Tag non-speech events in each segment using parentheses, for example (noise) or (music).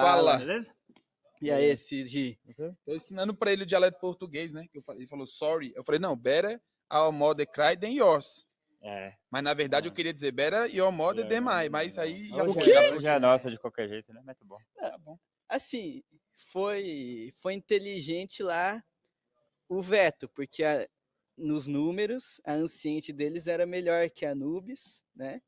Fala. Beleza? E aí, Sirgi? Uhum. Tô ensinando para ele o dialeto português, né? Ele falou sorry. Eu falei, não, better our mother cry than yours. É. Mas na verdade é. eu ah. queria dizer better your mother é. than mine, mas aí já o foi. Quê? Já é nossa de qualquer jeito, né? Muito tá bom. É, tá bom. Assim, foi, foi inteligente lá o veto, porque a, nos números, a Anciente deles era melhor que a Anubis, né?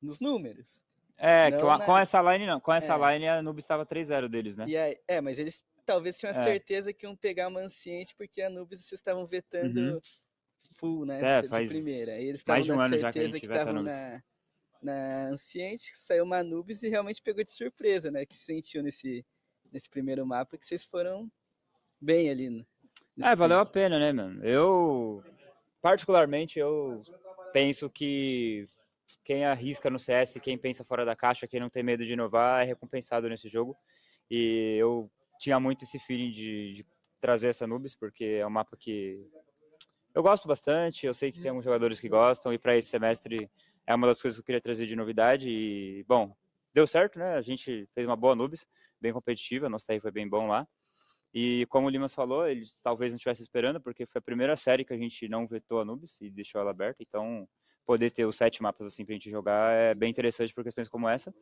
Nos números. É, não, com, né? com, essa line não. Com essa é. line a Nubes estava 3-0 deles, né? Aí, é, mas eles talvez tinham a é. certeza que iam pegar anciente porque a Nubes vocês estavam vetando uhum. full, né? É, de faz primeira. E eles estavam um ano certeza que estavam na, na Anciente, saiu uma Nubes e realmente pegou de surpresa, né? Que sentiu nesse, nesse primeiro mapa que vocês foram bem ali. Né, é, valeu tempo. a pena, né, mano? Eu, particularmente, eu penso que quem arrisca no CS, quem pensa fora da caixa, quem não tem medo de inovar, é recompensado nesse jogo. E eu tinha muito esse feeling de, de trazer essa Nubes, porque é um mapa que eu gosto bastante, eu sei que tem alguns jogadores que gostam, e para esse semestre é uma das coisas que eu queria trazer de novidade. E, bom, deu certo, né? A gente fez uma boa Nubes, bem competitiva, nosso TR foi bem bom lá. E como o Limas falou, eles talvez não estivessem esperando, porque foi a primeira série que a gente não vetou a Nubes e deixou ela aberta, então poder ter os sete mapas assim pra gente jogar é bem interessante por questões como essa.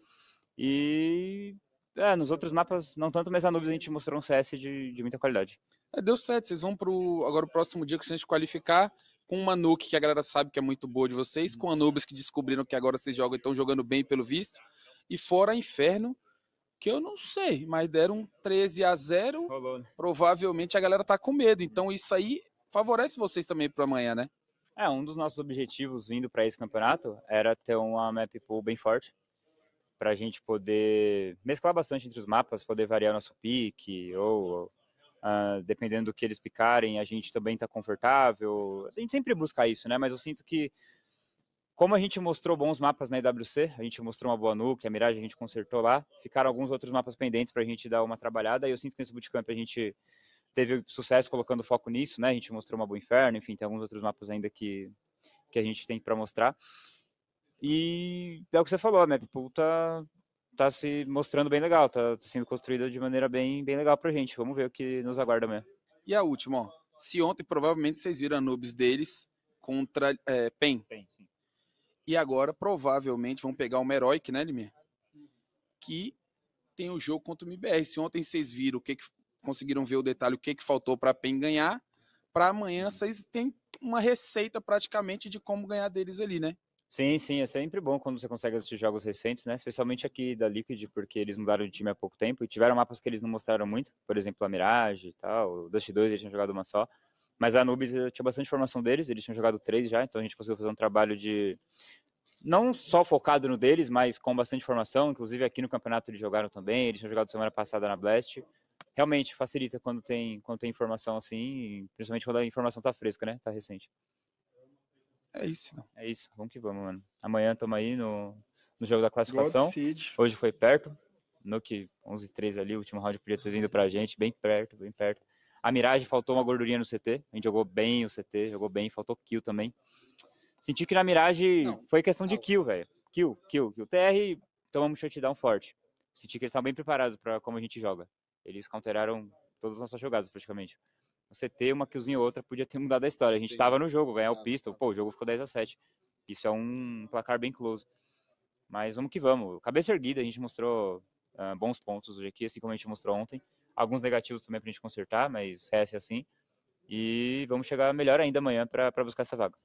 E é, nos outros mapas, não tanto, mas a Nubes a gente mostrou um CS de, de muita qualidade. É, deu certo. Vocês vão pro. Agora o próximo dia que a gente qualificar com uma Nuke, que a galera sabe que é muito boa de vocês, com a Nubes que descobriram que agora vocês jogam e estão jogando bem pelo visto. E fora Inferno, que eu não sei, mas deram 13 a 0 Rolou, né? Provavelmente a galera tá com medo. Então isso aí favorece vocês também para amanhã, né? É, um dos nossos objetivos vindo para esse campeonato era ter uma map pool bem forte, para a gente poder mesclar bastante entre os mapas, poder variar nosso pique, ou uh, dependendo do que eles picarem, a gente também está confortável. A gente sempre busca isso, né? Mas eu sinto que, como a gente mostrou bons mapas na IWC, a gente mostrou uma boa nuke, a miragem a gente consertou lá, ficaram alguns outros mapas pendentes para a gente dar uma trabalhada, e eu sinto que nesse bootcamp a gente teve sucesso colocando foco nisso, né? A gente mostrou uma Boa Inferno, enfim, tem alguns outros mapas ainda que, que a gente tem para mostrar. E é o que você falou, a né? Mappool tipo, tá, tá se mostrando bem legal, tá, tá, sendo construída de maneira bem, bem legal pra gente. Vamos ver o que nos aguarda mesmo. E a última, ó. Se ontem provavelmente vocês viram a noobs deles contra é, PEN. PEN e agora provavelmente vão pegar uma Heroic, né, Limir? Que tem o um jogo contra o MBR. Se ontem vocês viram o que, que conseguiram ver o detalhe, o que, que faltou para a PEN ganhar. Para amanhã, vocês têm uma receita praticamente de como ganhar deles ali, né? Sim, sim, é sempre bom quando você consegue assistir jogos recentes, né? Especialmente aqui da Liquid, porque eles mudaram de time há pouco tempo e tiveram mapas que eles não mostraram muito, por exemplo, a Mirage e tal, o Dust 2 eles tinham jogado uma só. Mas a Anubis tinha bastante informação deles, eles tinham jogado três já, então a gente conseguiu fazer um trabalho de. Não só focado no deles, mas com bastante informação. Inclusive aqui no campeonato eles jogaram também, eles tinham jogado semana passada na Blast realmente facilita quando tem, quando tem informação assim, principalmente quando a informação tá fresca, né? Tá recente. É isso, não. É isso, vamos que vamos, mano. Amanhã tamo aí no, no jogo da classificação. Hoje foi perto. No que 11 3 ali, o último round podia ter vindo pra gente, bem perto, bem perto. A Mirage faltou uma gordurinha no CT. A gente jogou bem o CT, jogou bem, faltou kill também. Senti que na Mirage não, foi questão não. de kill, velho. Kill, kill, kill. TR, tomamos shutdown forte. Senti que eles estavam bem preparados para como a gente joga. Eles counteraram todas as nossas jogadas, praticamente. Você ter uma killzinha ou outra podia ter mudado a história. A gente estava no jogo, ganhar o pistol, né? pô, o jogo ficou 10 a 7 Isso é um placar bem close. Mas vamos que vamos. Cabeça erguida, a gente mostrou uh, bons pontos hoje aqui, assim como a gente mostrou ontem. Alguns negativos também para a gente consertar, mas é assim. E vamos chegar melhor ainda amanhã para buscar essa vaga.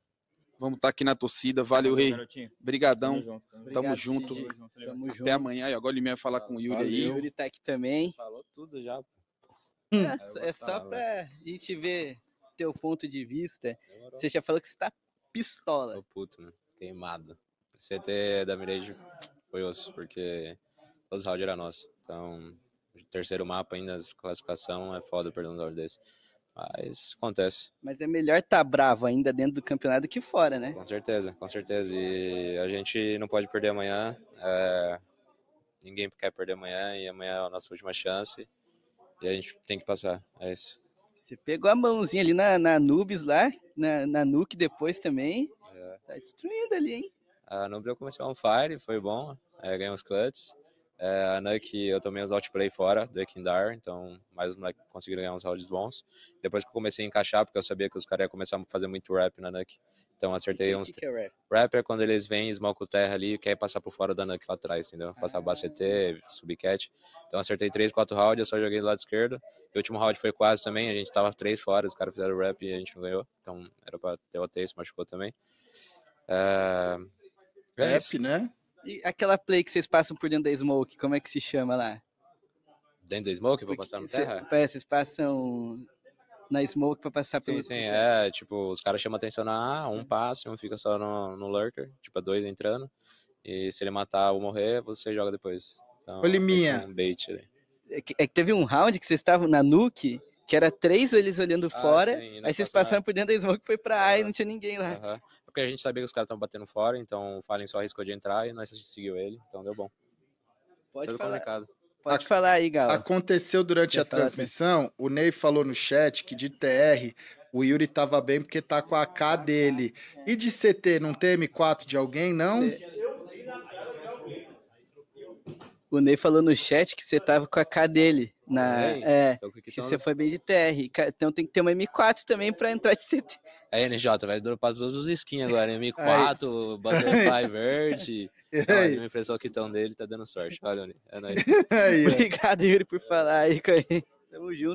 Vamos estar tá aqui na torcida. Valeu, Rei. Obrigadão. Tamo junto. Tamo junto. Tamo junto. Até junto. amanhã. E agora ele me vai falar com o Yuri Valeu. aí. O Yuri tá aqui também. Falou tudo já. Hum. É, é só pra gente ver teu ponto de vista. Demorou. Você já falou que você tá pistola. Tô puto, né? Queimado. Você CT da Mirejo foi osso, porque todos os rounds eram nossos. Então, terceiro mapa ainda, classificação, é foda perder um round desse. Mas acontece. Mas é melhor estar tá bravo ainda dentro do campeonato que fora, né? Com certeza, com certeza. E a gente não pode perder amanhã. É... Ninguém quer perder amanhã e amanhã é a nossa última chance. E a gente tem que passar. É isso. Você pegou a mãozinha ali na, na Nubes lá, na, na Nuke depois também. É. Tá destruindo ali, hein? A Nubes eu comecei on fire, foi bom. É, ganhei uns cuts. É, a Nuke, eu tomei os outplay fora do Ekindar, então mais um moleques conseguiram ganhar uns rounds bons. Depois que eu comecei a encaixar, porque eu sabia que os caras iam começar a fazer muito rap na Nuke. Então acertei uns. Que é rap? quando eles vêm, esmocam terra ali e quer passar por fora da Nuke lá atrás, entendeu? Passar ah. bacete, subir Então acertei 3, 4 rounds, eu só joguei do lado esquerdo. E o último round foi quase também, a gente tava 3 fora, os caras fizeram rap e a gente não ganhou. Então era pra ter o AT, se machucou também. É... Rap, é né? E aquela play que vocês passam por dentro da Smoke, como é que se chama lá? Dentro da Smoke, vou passar no terra? vocês passam na Smoke pra passar sim, pelo... Sim, sim, é, tipo, os caras chamam atenção na A, um passa, um fica só no, no Lurker, tipo, é dois entrando, e se ele matar ou morrer, você joga depois. Então, Olha minha. Um bait ali. É que, é que teve um round que vocês estavam na Nuke, que era três eles olhando ah, fora, sim, aí vocês passaram por dentro da Smoke, foi pra A e não tinha ninguém lá. Uh -huh porque a gente sabia que os caras estavam batendo fora, então o Fallen só arriscou de entrar e nós seguiu ele, então deu bom. Pode Tudo falar. Pode falar aí, Galo. Aconteceu durante a transmissão, o Ney falou no chat que de TR o Yuri tava bem porque tá com a AK dele. E de CT, não tem M4 de alguém, não? O Ney falou no chat que você tava com a K dele. Na, é, então, que tá você foi bem de TR. Então tem que ter uma M4 também pra entrar de CT. É, NJ, vai dropar todos os skins agora. M4, Butterfly (laughs) Verde. Olha, a impressão que estão dele tá dando sorte. Olha, Ney. É nóis. (laughs) Obrigado, Yuri, por falar aí, Caí. Tamo junto.